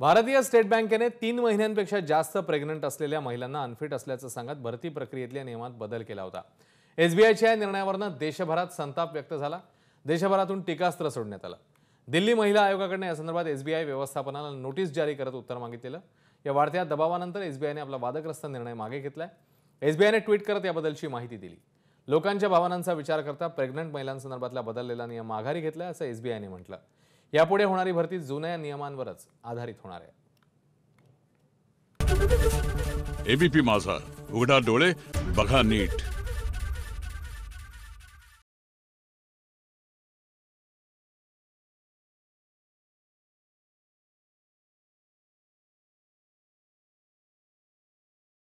भारतीय स्टेट बँकेने तीन महिन्यांपेक्षा जास्त प्रेग्नंट असलेल्या महिलांना अनफिट असल्याचं सांगत भरती प्रक्रियेतल्या नियमात बदल केला होता एसबीआयच्या या निर्णयावरनं देशभरात संताप व्यक्त झाला देशभरातून टीकास्त्र सोडण्यात आलं दिल्ली महिला आयोगाकडनं यासंदर्भात एसबीआय व्यवस्थापनाला नोटीस जारी करत उत्तर मागितलेलं या वाढत्या दबावानंतर एसबीआयने आपला वादग्रस्त निर्णय मागे घेतलाय एसबीआयने ट्विट करत याबद्दलची माहिती दिली लोकांच्या भावनांचा विचार करता प्रेग्नंट महिलांसंदर्भातला बदललेला नियम माघारी घेतलाय असं एसबीआयने म्हटलं यापुढे होणारी भरती जुन्या नियमांवरच आधारित होणार आहे एबीपी माझा उघडा डोळे बघा नीट